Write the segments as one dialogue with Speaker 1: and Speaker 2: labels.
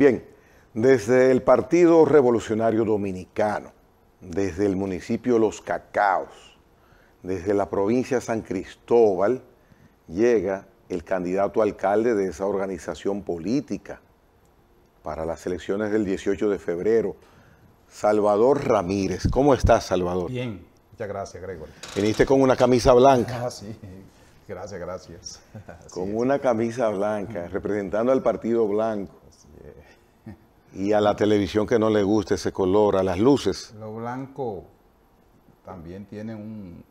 Speaker 1: Bien, desde el Partido Revolucionario Dominicano, desde el municipio Los Cacaos, desde la provincia San Cristóbal, llega el candidato alcalde de esa organización política para las elecciones del 18 de febrero, Salvador Ramírez. ¿Cómo estás, Salvador? Bien,
Speaker 2: muchas gracias, Gregorio.
Speaker 1: Viniste con una camisa blanca.
Speaker 2: Ah, sí, Gracias, gracias.
Speaker 1: con una camisa blanca, representando al partido blanco. Y a la televisión que no le gusta ese color, a las luces.
Speaker 2: Lo blanco también tiene un,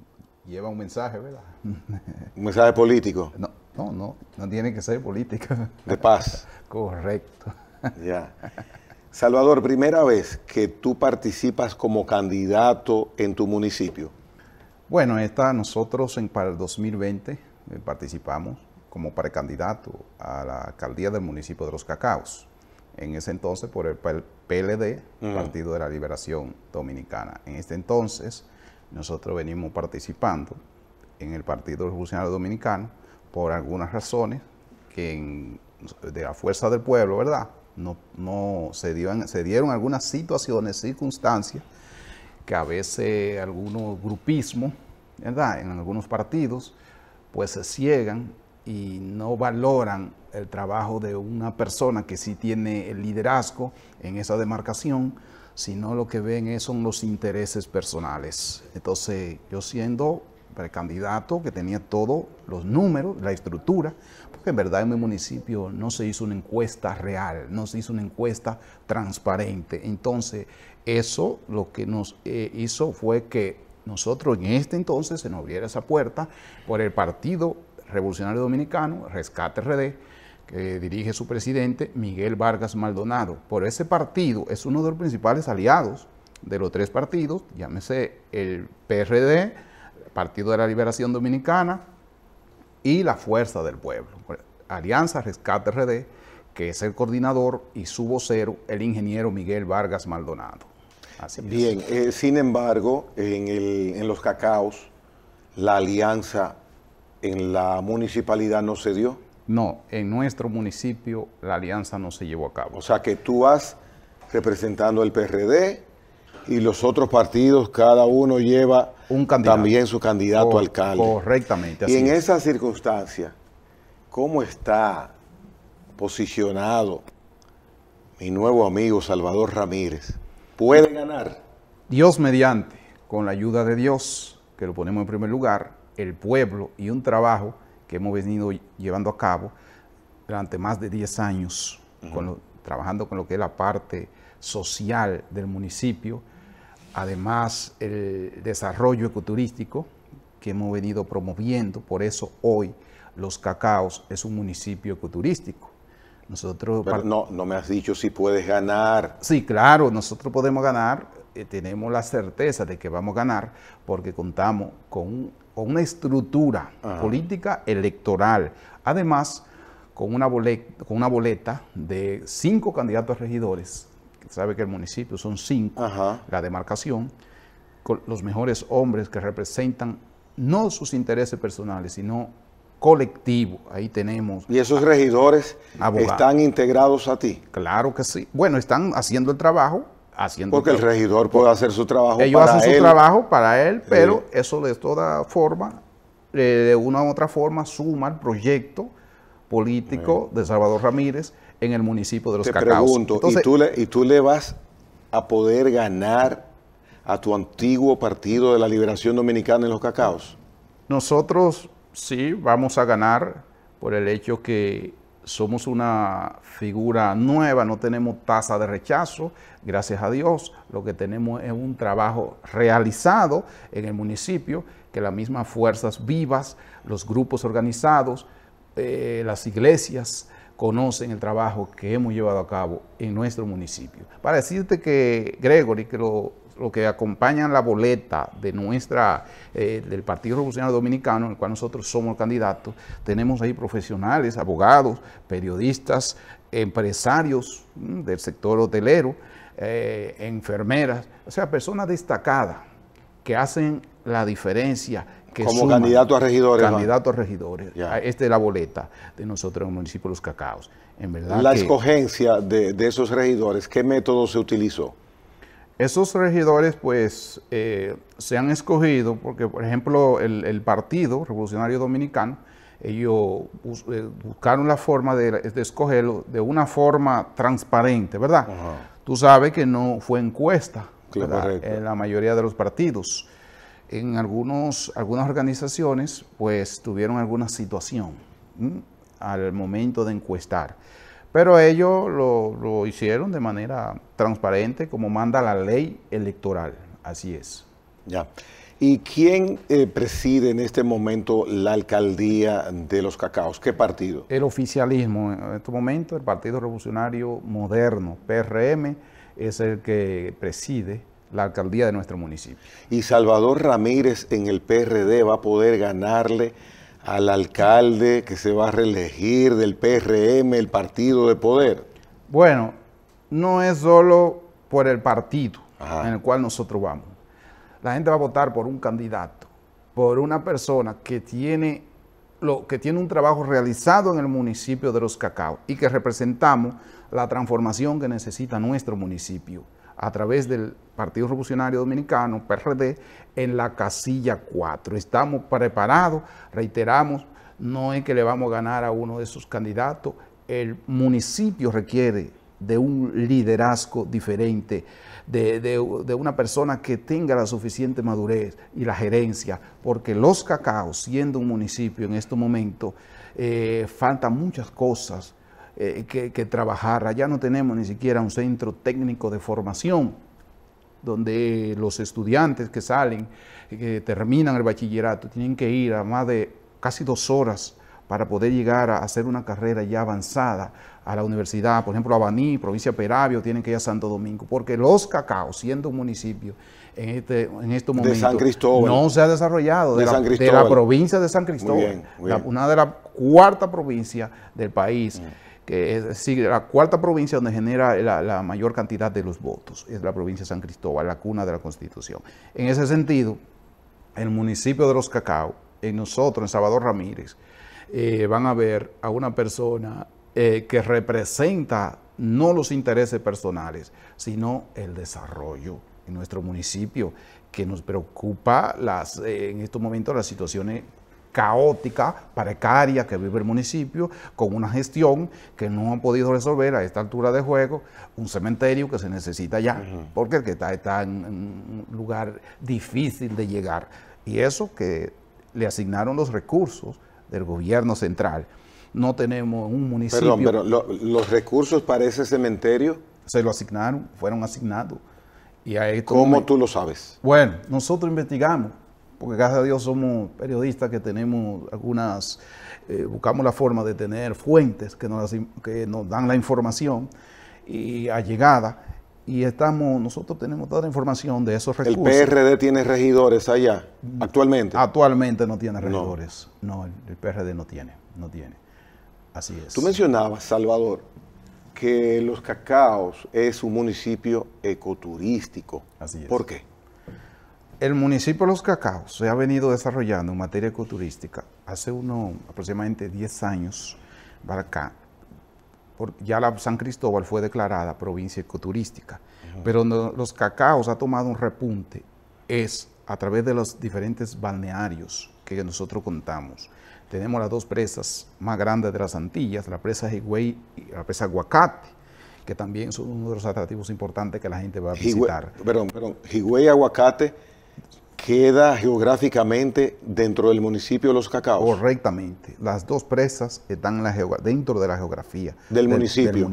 Speaker 2: lleva un mensaje, ¿verdad?
Speaker 1: Un mensaje político. No, no, no, no tiene que ser política. De paz. Correcto. Ya. Salvador, primera vez que tú participas como candidato en tu municipio.
Speaker 2: Bueno, está nosotros en, para el 2020 eh, participamos como precandidato a la alcaldía del municipio de Los Cacaos, en ese entonces por el PLD, Partido de la Liberación Dominicana. En este entonces nosotros venimos participando en el Partido Revolucionario Dominicano por algunas razones que de la fuerza del pueblo, ¿verdad? No, no se, dieron, se dieron algunas situaciones, circunstancias, que a veces algunos grupismos, ¿verdad? En algunos partidos pues se ciegan y no valoran el trabajo de una persona que sí tiene el liderazgo en esa demarcación, sino lo que ven son los intereses personales. Entonces, yo siendo precandidato que tenía todos los números, la estructura, porque en verdad en mi municipio no se hizo una encuesta real, no se hizo una encuesta transparente. Entonces, eso lo que nos eh, hizo fue que nosotros en este entonces se nos abriera esa puerta por el Partido Revolucionario Dominicano, Rescate RD, que dirige su presidente Miguel Vargas Maldonado. Por ese partido es uno de los principales aliados de los tres partidos, llámese el PRD, Partido de la Liberación Dominicana y la Fuerza del Pueblo. Alianza Rescate RD, que es el coordinador y su vocero, el ingeniero Miguel Vargas Maldonado. Bien,
Speaker 1: eh, sin embargo, en, los cacaos, la alianza en la municipalidad no se dio.
Speaker 2: No, en nuestro municipio
Speaker 1: la alianza no se llevó a cabo. O sea que tú vas representando el PRD y los otros partidos, cada uno lleva también su candidato alcalde.
Speaker 2: Correctamente. y en esa
Speaker 1: circunstancia, ¿cómo está
Speaker 2: posicionado mi nuevo amigo Salvador Ramírez
Speaker 1: puede ganar.
Speaker 2: Dios mediante, con la ayuda de Dios, que lo ponemos en primer lugar, el pueblo y un trabajo que hemos venido llevando a cabo durante más de 10 años, trabajando con lo que es la parte social del municipio, además el desarrollo ecoturístico que hemos venido promoviendo, por eso hoy Los Cacaos es un municipio ecoturístico. Nosotros no, no me has dicho si puedes ganar. Sí, claro, nosotros podemos ganar, eh, tenemos la certeza de que vamos a ganar porque contamos con, una estructura política electoral. Además, con una, boleta, con una boleta de cinco candidatos regidores, que sabe que el municipio son cinco, la demarcación, con los mejores hombres que representan no sus intereses personales, sino colectivo. Ahí tenemos. ¿Y esos regidores están integrados a ti? Claro que sí. Bueno, están haciendo el trabajo. Haciendo Porque el, regidor
Speaker 1: puede hacer su trabajo Ellos para él. Ellos hacen su trabajo
Speaker 2: para él, pero eso de toda forma, eh, de una u otra forma, suma al proyecto político de Salvador Ramírez en el municipio de Los Te pregunto, ¿y, tú
Speaker 1: le, ¿y tú le vas a poder ganar a tu antiguo partido de la Liberación Dominicana en Los Cacaos?
Speaker 2: Nosotros sí, vamos a ganar por el hecho que somos una figura nueva, no tenemos tasa de rechazo, gracias a Dios, lo que tenemos es un trabajo realizado en el municipio, que las mismas fuerzas vivas, los grupos organizados, eh, las iglesias conocen el trabajo que hemos llevado a cabo en nuestro municipio. Para decirte que, Gregory, que lo los que acompañan la boleta de nuestra, eh, del Partido Revolucionario Dominicano, en el cual nosotros somos candidatos, tenemos ahí profesionales, abogados, periodistas, empresarios mm, del sector hotelero, eh, enfermeras, o sea, personas destacadas que hacen la diferencia. Que Como candidatos a regidores. Candidato a regidores. Ah, Esta es la boleta de nosotros en el municipio de Los Cacaos. En verdad la
Speaker 1: escogencia de esos regidores, ¿qué método se utilizó?
Speaker 2: Esos regidores pues eh, se han escogido porque, por ejemplo, el, Partido Revolucionario Dominicano, ellos eh, buscaron la forma de, escogerlo de una forma transparente, ¿verdad? Tú sabes que no fue encuesta en la mayoría de los partidos. En algunos, algunas organizaciones pues tuvieron alguna situación al momento de encuestar. Pero ellos lo, lo hicieron de manera transparente, como manda la ley electoral. Así es. Ya. ¿Y quién eh, preside en este momento
Speaker 1: la alcaldía de los cacaos? ¿Qué partido?
Speaker 2: El oficialismo. En este momento el Partido Revolucionario Moderno, PRM, es el que preside la alcaldía de nuestro municipio.
Speaker 1: ¿Y Salvador Ramírez en el PRD va a poder ganarle? al alcalde que se va a reelegir del PRM, el partido de poder?
Speaker 2: Bueno, no es solo por el partido en el cual nosotros vamos. La gente va a votar por un candidato, por una persona que tiene, que tiene un trabajo realizado en el municipio de Los Cacao y que representamos la transformación que necesita nuestro municipio a través del Partido Revolucionario Dominicano, PRD, en la casilla 4. Estamos preparados, reiteramos, no es que le vamos a ganar a uno de sus candidatos, el municipio requiere de un liderazgo diferente, de, una persona que tenga la suficiente madurez y la gerencia, porque los cacaos, siendo un municipio en este momento, eh, faltan muchas cosas eh, que, trabajar. Allá no tenemos ni siquiera un centro técnico de formación donde los estudiantes que salen, eh, que terminan el bachillerato, tienen que ir a más de casi dos horas para poder llegar a hacer una carrera ya avanzada a la universidad, por ejemplo, Abaní, provincia de Peravio, tienen que ir a Santo Domingo, porque los cacaos, siendo un municipio en, este, en estos momentos, de San Cristóbal. no se ha desarrollado, de, la, de la, provincia de San Cristóbal, una de las cuarta provincia del país. Mm que es sigue la cuarta provincia donde genera la, mayor cantidad de los votos, es la provincia de San Cristóbal, la cuna de la Constitución. En ese sentido, el municipio de Los Cacao, en nosotros, en Salvador Ramírez, eh, van a ver a una persona eh, que representa no los intereses personales, sino el desarrollo en nuestro municipio, que nos preocupa las, eh, en estos momentos las situaciones caótica, precaria que vive el municipio, con una gestión que no han podido resolver a esta altura de juego, un cementerio que se necesita ya, porque que está, en un lugar difícil de llegar. Y eso que le asignaron los recursos del gobierno central. No tenemos un municipio... Perdón,
Speaker 1: pero los recursos para ese cementerio...
Speaker 2: Se lo asignaron, fueron asignados. Y ¿Cómo
Speaker 1: tú lo sabes?
Speaker 2: Bueno, nosotros investigamos porque gracias a Dios somos periodistas que tenemos algunas, eh, buscamos la forma de tener fuentes que nos, que nos dan la información y allegada. Y estamos, nosotros tenemos toda la información de esos recursos. ¿El PRD
Speaker 1: tiene regidores allá actualmente? Actualmente no tiene regidores.
Speaker 2: No, no el PRD no tiene, no tiene. Así es. Tú
Speaker 1: mencionabas, Salvador, que Los Cacaos es un municipio ecoturístico. Así es. ¿Por
Speaker 2: qué? El municipio de Los Cacaos se ha venido desarrollando en materia ecoturística hace uno, aproximadamente 10 años para acá. ya la San Cristóbal fue declarada provincia ecoturística, pero Los Cacaos ha tomado un repunte, es a través de los diferentes balnearios que nosotros contamos. Tenemos las dos presas más grandes de las Antillas, la presa Higüey y la presa Aguacate, que también son uno de los atractivos importantes que la gente va a visitar.
Speaker 1: perdón, perdón, Higüey Aguacate queda geográficamente dentro del municipio de Los
Speaker 2: Cacaos. Correctamente. Las dos presas están dentro de la geografía del, municipio.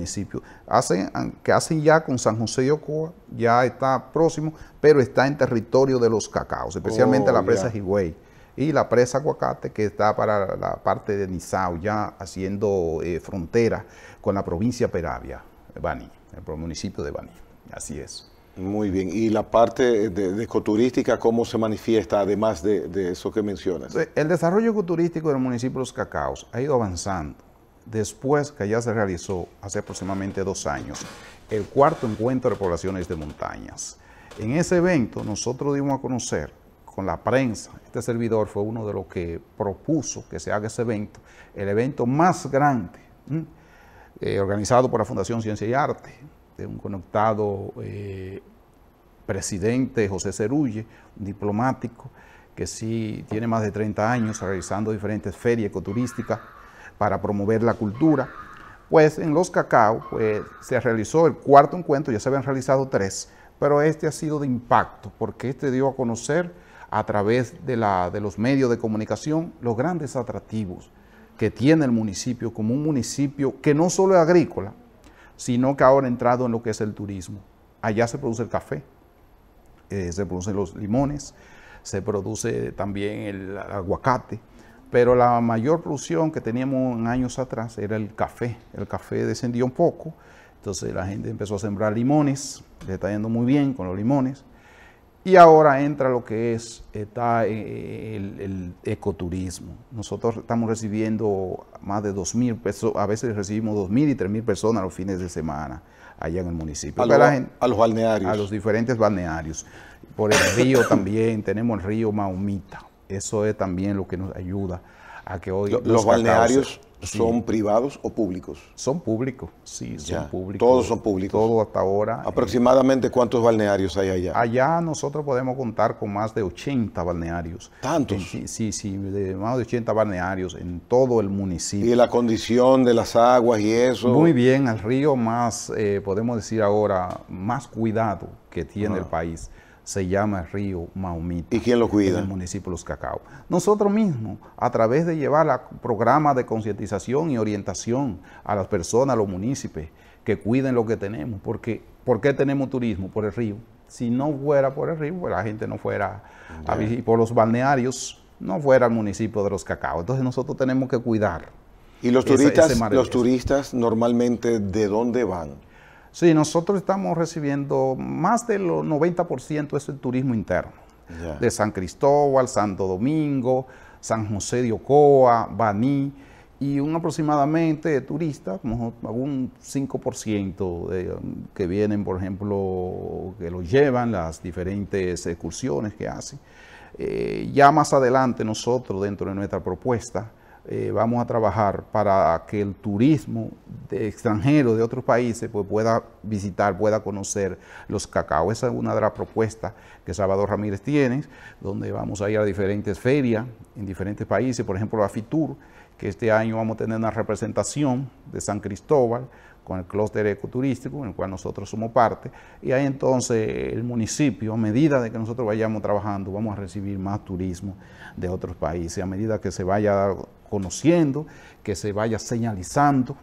Speaker 2: que hacen ya con San José de Ocoa, ya está próximo, pero está en territorio de Los Cacaos, especialmente la oh, presa Higüey. Y la presa Aguacate, que está para la parte de Nizao, ya haciendo eh, frontera con la provincia Peravia, Bani, el municipio de Bani. Así es. Muy bien. ¿Y la parte
Speaker 1: de, ecoturística cómo se manifiesta, además de, eso que mencionas?
Speaker 2: Eh, el desarrollo ecoturístico del municipio de Los Cacaos ha ido avanzando después que ya se realizó hace aproximadamente dos años el cuarto encuentro de poblaciones de montañas. En ese evento nosotros dimos a conocer con la prensa, este servidor fue uno de los que propuso que se haga ese evento, el evento más grande eh, organizado por la Fundación Ciencia y Arte este, un conectado eh, presidente, José Cerulle, un diplomático que sí tiene más de 30 años realizando diferentes ferias ecoturísticas para promover la cultura. Pues en Los Cacao pues, se realizó el cuarto encuentro, ya se habían realizado tres, pero este ha sido de impacto porque este dio a conocer a través de, la, de los medios de comunicación los grandes atractivos que tiene el municipio como un municipio que no solo es agrícola, sino que ahora ha entrado en lo que es el turismo. Allá se produce el café, eh, se producen los limones, se produce también el aguacate, pero la mayor producción que teníamos años atrás era el café. El café descendió un poco, entonces la gente empezó a sembrar limones, le está yendo muy bien con los limones. Y ahora entra lo que es está eh, eh, eh, el, ecoturismo. Nosotros estamos recibiendo más de 2.000 personas, a veces recibimos 2.000 y 3.000 personas los fines de semana allá en el municipio. A, los balnearios. A los diferentes balnearios. Por el río también, tenemos el río Maumita. Eso es también lo que nos ayuda a que hoy... los balnearios ¿Son
Speaker 1: privados o públicos? Son públicos, sí,
Speaker 2: son públicos. Todos son públicos. Todo hasta ahora. Eh, ¿Aproximadamente cuántos balnearios hay allá? Allá nosotros podemos contar con más de 80 balnearios. ¿Tantos? sí, sí, de más de 80 balnearios en todo el municipio. ¿Y la condición de las aguas y eso? Muy bien, el río más, eh, podemos decir ahora, más cuidado que tiene el país se llama el río Maumita. ¿Y quién lo cuida? el municipio de Los Cacao. Nosotros mismos, a través de llevar programas de concientización y orientación a las personas, a los municipios, que cuiden lo que tenemos. Porque, ¿Por qué tenemos turismo? Por el río. Si no fuera por el río, pues la gente no fuera a por los balnearios, no fuera al municipio de Los Cacao. Entonces nosotros tenemos que cuidar. ¿Y los turistas, los
Speaker 1: turistas normalmente de
Speaker 2: dónde van? Sí, nosotros estamos recibiendo más del 90% es el turismo interno. De San Cristóbal, Santo Domingo, San José de Ocoa, Baní, y un aproximadamente de turistas, como 5% de, que vienen, por ejemplo, que lo llevan las diferentes excursiones que hacen. Eh, ya más adelante nosotros, dentro de nuestra propuesta, eh, vamos a trabajar para que el turismo de extranjero de otros países pues, pueda visitar, pueda conocer los cacao. Esa es una de las propuestas que Salvador Ramírez tiene, donde vamos a ir a diferentes ferias en diferentes países, por ejemplo la FITUR, que este año vamos a tener una representación de San Cristóbal con el clúster ecoturístico, en el cual nosotros somos parte, y ahí entonces el municipio, a medida de que nosotros vayamos trabajando, vamos a recibir más turismo de otros países, a medida que se vaya a conociendo, que se vaya señalizando,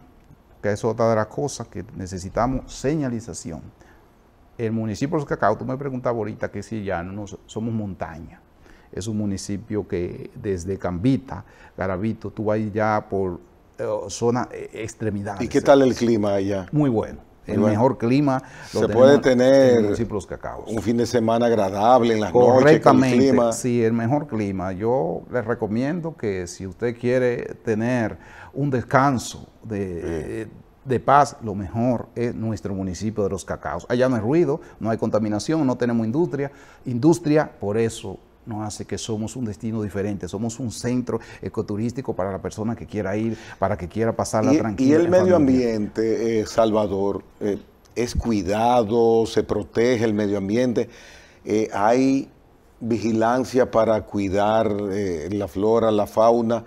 Speaker 2: que es otra de las cosas que necesitamos, señalización. El municipio de Los Cacao, tú me preguntabas ahorita que si ya no somos montaña. Es un municipio que desde Cambita, Garabito, tú vas ya por eh, zona eh, extremidad. ¿Y qué tal el clima allá? Muy bueno el mejor clima. Lo se puede tener cacaos. un fin de semana agradable en las Correctamente, noches, el clima. sí, el mejor clima. Yo les recomiendo que si usted quiere tener un descanso de, de paz, lo mejor es nuestro municipio de los cacaos. Allá no hay ruido, no hay contaminación, no tenemos industria, industria, por eso no hace que somos un destino diferente, somos un centro ecoturístico para la persona que quiera ir, para que quiera pasarla tranquila. Y el medio
Speaker 1: ambiente, eh, Salvador, eh, es cuidado, se protege el medio ambiente, eh, hay vigilancia para cuidar la flora, la fauna.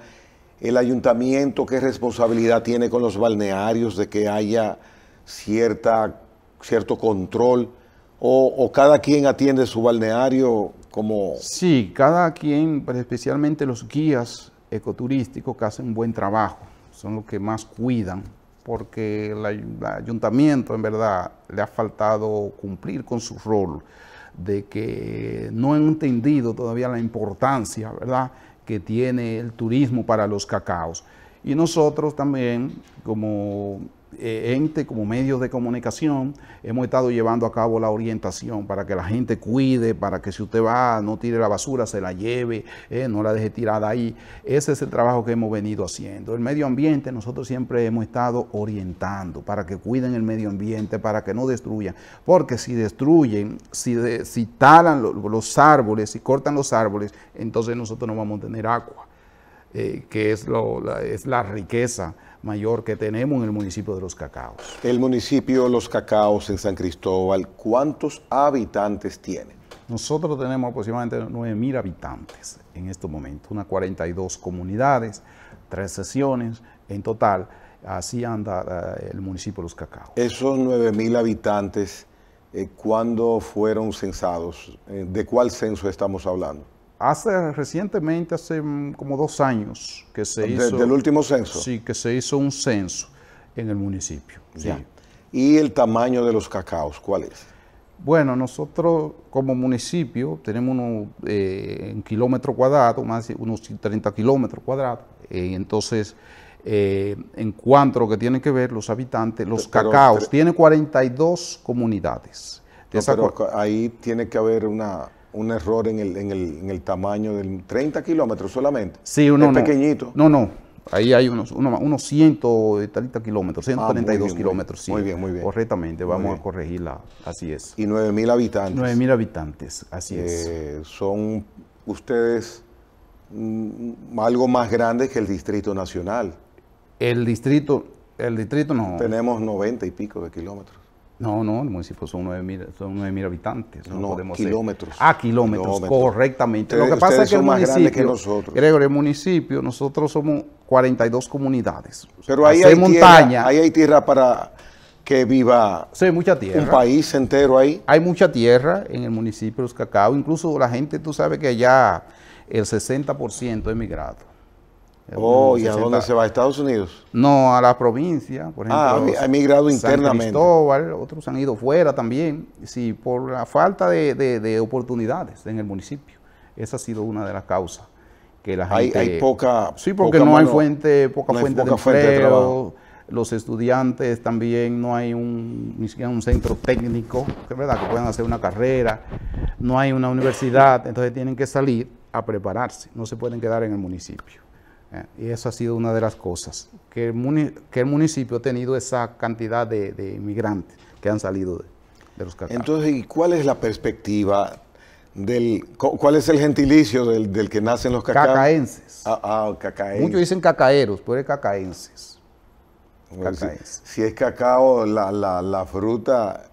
Speaker 1: El ayuntamiento, ¿qué responsabilidad tiene con los balnearios de que haya cierta, cierto control? O, o, cada quien atiende su
Speaker 2: balneario Sí, cada quien, pues, especialmente los guías ecoturísticos que hacen un buen trabajo, son los que más cuidan, porque el, ayuntamiento en verdad le ha faltado cumplir con su rol de que no han entendido todavía la importancia, ¿verdad?, que tiene el turismo para los cacaos. Y nosotros también, como eh, ente como medios de comunicación hemos estado llevando a cabo la orientación para que la gente cuide, para que si usted va, no tire la basura, se la lleve, eh, no la deje tirada ahí. Ese es el trabajo que hemos venido haciendo. El medio ambiente, nosotros siempre hemos estado orientando para que cuiden el medio ambiente, para que no destruyan, porque si destruyen, si, talan los árboles, si cortan los árboles, entonces nosotros no vamos a tener agua. Eh, que es, la, es la riqueza mayor que tenemos en el municipio de Los Cacaos. El
Speaker 1: municipio de Los Cacaos en San Cristóbal, ¿cuántos habitantes tiene?
Speaker 2: Nosotros tenemos aproximadamente 9.000 habitantes en este momento, unas 42 comunidades, tres sesiones en total. Así anda eh, el municipio de Los Cacaos.
Speaker 1: Esos 9.000 habitantes, eh, ¿cuándo fueron censados?
Speaker 2: ¿De cuál censo estamos hablando? hace recientemente, hace mm, como dos años que se hizo... ¿Del último censo? Sí, que se hizo un censo en el municipio. ¿Y el tamaño de los cacaos cuál es? Bueno, nosotros como municipio tenemos uno, un eh, kilómetro cuadrado, más unos 30 kilómetros cuadrados. Eh, entonces, eh, en cuanto a lo que tiene que ver los habitantes, los cacaos, tiene 42 comunidades. pero, ahí tiene que haber una
Speaker 1: un error en el, en el, en el tamaño del 30 kilómetros solamente. Sí, uno no, pequeñito.
Speaker 2: No, no. Ahí hay unos, unos, 100 kilómetros, 132 ah, kilómetros. Sí, muy bien, muy bien. Correctamente, vamos a corregirla, así es. Y 9.000 habitantes. 9.000 habitantes,
Speaker 1: así es. Eh, son ustedes mm, algo más grande que el Distrito Nacional.
Speaker 2: El distrito, el distrito no.
Speaker 1: Tenemos 90 y
Speaker 2: pico de kilómetros. No, no, el municipio son 9.000 son habitantes. No, no, kilómetros. A Ah, kilómetros, correctamente. Lo que pasa es que el más municipio, que nosotros. Gregorio, el municipio, nosotros somos 42 comunidades. Pero ahí hay, montaña. Tierra,
Speaker 1: ahí hay tierra para
Speaker 2: que viva mucha tierra. un país entero ahí. Hay mucha tierra en el municipio de Los Cacao. Incluso la gente, tú sabes que allá el 60% es migrado. Oh, ¿y a dónde se
Speaker 1: va? ¿A Estados Unidos?
Speaker 2: No, a la provincia, por ah, ejemplo. Ah, ha emigrado internamente. San Cristóbal, otros han ido fuera también, sí, por la falta de, oportunidades en el municipio. Esa ha sido una de las causas. Que la gente, hay, poca... Sí, porque no hay fuente, poca fuente, de, Los estudiantes también, no hay un, ni siquiera un centro técnico, que verdad, que puedan hacer una carrera. No hay una universidad, entonces tienen que salir a prepararse, no se pueden quedar en el municipio. Eh, y eso ha sido una de las cosas, que el, municipio ha tenido esa cantidad de, inmigrantes que han salido de, los cacaos.
Speaker 1: Entonces, ¿y cuál es la perspectiva del, ¿Cuál es el gentilicio del, que nacen los cacaos? Cacaenses. Ah, ah Muchos dicen cacaeros, pero es cacaenses. Si, es cacao, la, fruta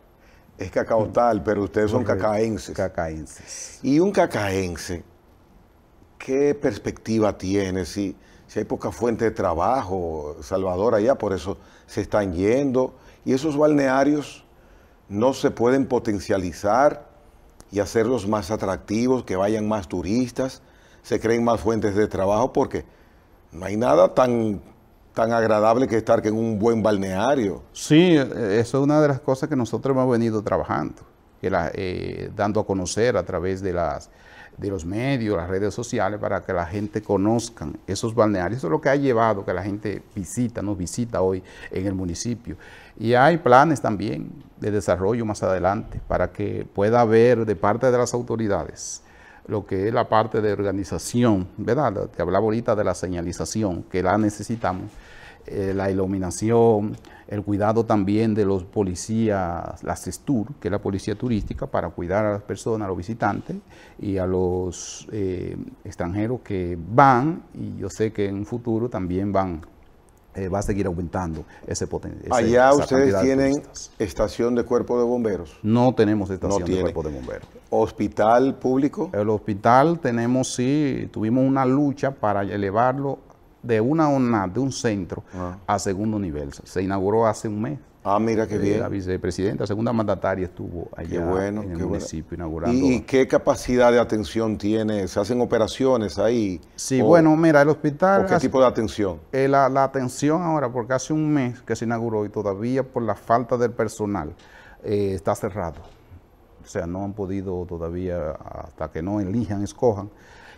Speaker 1: es cacao mm. tal, pero ustedes son cacaenses. Cacaenses. Y un cacaense, ¿qué perspectiva tiene? Si, si hay poca fuente de trabajo, Salvador allá, por eso se están yendo. Y esos balnearios no se pueden potencializar y hacerlos más atractivos, que vayan más turistas, se creen más fuentes de trabajo, porque no hay nada tan, tan agradable que estar que en un buen balneario.
Speaker 2: Sí, eh, eso es una de las cosas que nosotros hemos venido trabajando, eh, dando a conocer a través de las de los medios, las redes sociales, para que la gente conozca esos balnearios. Eso es lo que ha llevado que la gente visita, nos visita hoy en el municipio. Y hay planes también de desarrollo más adelante para que pueda haber de parte de las autoridades lo que es la parte de organización, ¿verdad? Te hablaba ahorita de la señalización, que la necesitamos, eh, la iluminación, el cuidado también de los policías, la CESTUR, que es la policía turística, para cuidar a las personas, a los visitantes y a los eh, extranjeros que van, y yo sé que en un futuro también van. Eh, va a seguir aumentando ese potencial. Allá ustedes tienen
Speaker 1: estación de cuerpo de bomberos.
Speaker 2: No tenemos estación de cuerpo de bomberos. ¿Hospital público? El hospital tenemos, sí, tuvimos una lucha para elevarlo de una ONA, de un centro, ah. a segundo nivel. Se inauguró hace un mes. Ah, mira qué eh, bien. La vicepresidenta, segunda mandataria, estuvo allá bueno, en el municipio inaugurando. ¿Y
Speaker 1: qué capacidad de atención tiene? ¿Se hacen operaciones ahí? Sí, bueno,
Speaker 2: mira, el hospital... ¿Qué tipo de atención? Eh, la, atención ahora, porque hace un mes que se inauguró y todavía por la falta del personal eh, está cerrado. O sea, no han podido todavía, hasta que no elijan, escojan,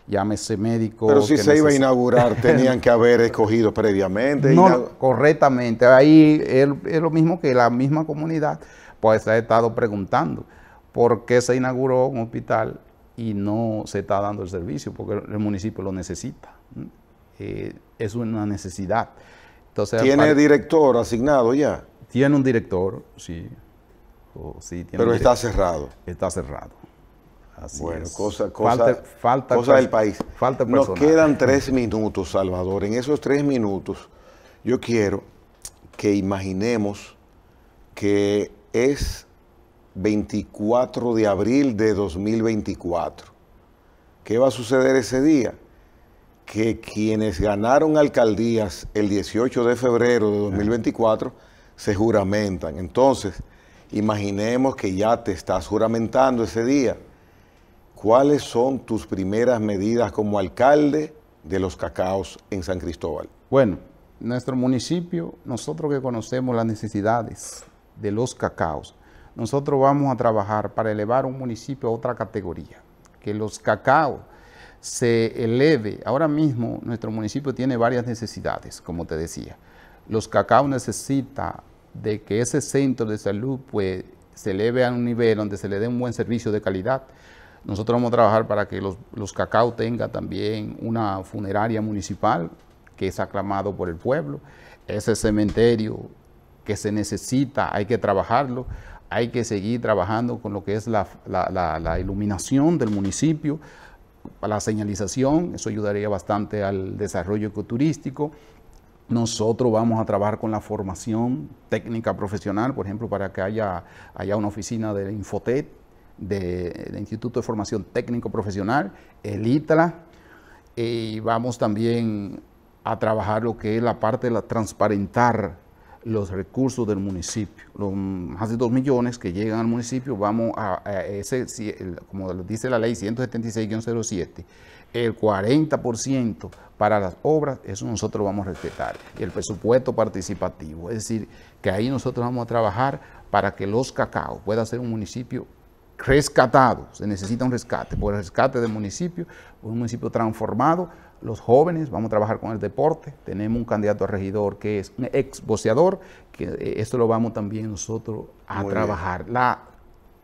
Speaker 2: llámese médico. Pero si se iba a inaugurar, tenían que haber escogido previamente. No, correctamente. Ahí es, lo mismo que la misma comunidad, pues ha estado preguntando por qué se inauguró un hospital y no se está dando el servicio, porque el municipio lo necesita. Eh, es una necesidad. ¿Tiene director
Speaker 1: asignado ya?
Speaker 2: Tiene un director, sí. Pero está cerrado. Está cerrado bueno, cosa, del país. Falta Nos quedan tres minutos, Salvador.
Speaker 1: En esos tres minutos, yo quiero que imaginemos que es 24 de abril de 2024. ¿Qué va a suceder ese día? Que quienes ganaron alcaldías el 18 de febrero de 2024 se juramentan. Entonces, imaginemos que ya te estás juramentando ese día ¿cuáles son tus primeras medidas como alcalde de los cacaos en San
Speaker 2: Cristóbal? Bueno, nuestro municipio, nosotros que conocemos las necesidades de los cacaos, nosotros vamos a trabajar para elevar un municipio a otra categoría, que los cacaos se eleve. Ahora mismo nuestro municipio tiene varias necesidades, como te decía. Los cacaos necesita de que ese centro de salud pues, se eleve a un nivel donde se le dé un buen servicio de calidad, nosotros vamos a trabajar para que los, los cacao tenga también una funeraria municipal que es aclamado por el pueblo. Ese cementerio que se necesita, hay que trabajarlo, hay que seguir trabajando con lo que es la, iluminación del municipio, la señalización, eso ayudaría bastante al desarrollo ecoturístico. Nosotros vamos a trabajar con la formación técnica profesional, por ejemplo, para que haya, haya una oficina de Infotet, del Instituto de Formación Técnico Profesional, el ITLA, y vamos también a trabajar lo que es la parte de transparentar los recursos del municipio. Los más de 2 millones que llegan al municipio, vamos a, ese, como dice la ley 176-07, el 40% para las obras, eso nosotros vamos a respetar. el presupuesto participativo, es decir, que ahí nosotros vamos a trabajar para que los cacao pueda ser un municipio rescatado, se necesita un rescate, por el rescate del municipio, por un municipio transformado, los jóvenes, vamos a trabajar con el deporte, tenemos un candidato a regidor que es un ex boceador, que eh, esto lo vamos también nosotros a trabajar, la,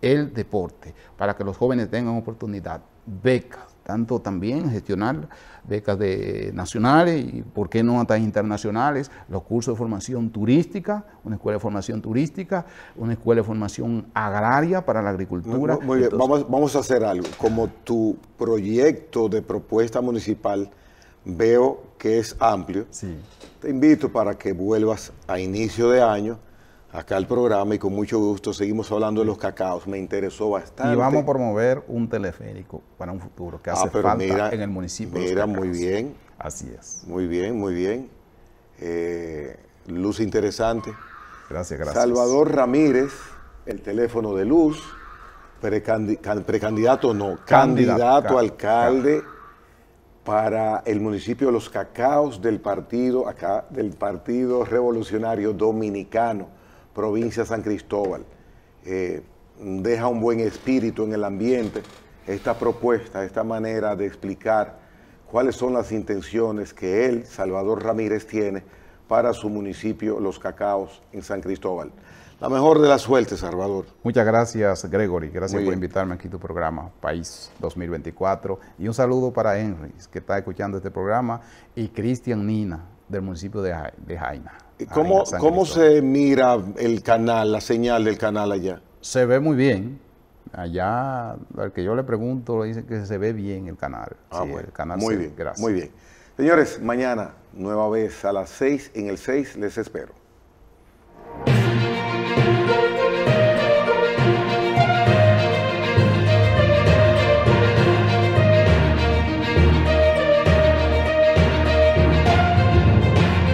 Speaker 2: el deporte, para que los jóvenes tengan oportunidad, becas, tanto también gestionar becas de, nacionales y, ¿por qué no, hasta internacionales? Los cursos de formación turística, una escuela de formación turística, una escuela de formación agraria para la agricultura. Muy, bien, vamos,
Speaker 1: vamos a hacer algo. Como tu proyecto de propuesta municipal veo que es amplio, te invito para que vuelvas a inicio de año acá al programa y con mucho gusto seguimos hablando de los cacaos. Me interesó bastante. Y vamos
Speaker 2: a promover un teleférico para un futuro que hace ah, falta en el
Speaker 1: municipio. Mira, muy bien. Así es. Muy bien, muy bien. Eh, luz interesante. Gracias, gracias. Salvador Ramírez, el teléfono de Luz, precandidato, no, candidato, alcalde para el municipio de Los Cacaos del partido, acá, del Partido Revolucionario Dominicano provincia San Cristóbal. Eh, deja un buen espíritu en el ambiente esta propuesta, esta manera de explicar cuáles son las intenciones que él, Salvador Ramírez, tiene para su municipio Los Cacaos en San Cristóbal. La mejor
Speaker 2: de las suerte, Salvador. Muchas gracias, Gregory. Gracias por invitarme aquí a tu programa, País 2024. Y un saludo para Henry, que está escuchando este programa, y Cristian Nina, del municipio de, de Jaina.
Speaker 1: ¿Cómo, ¿cómo se mira el canal, la señal del canal allá?
Speaker 2: Se ve muy bien. Allá, al que yo le pregunto, le dicen que se ve bien el canal. Ah, sí, el canal muy bien, gracias. Muy bien.
Speaker 1: Señores, mañana, nueva vez a las 6 en el 6, les espero.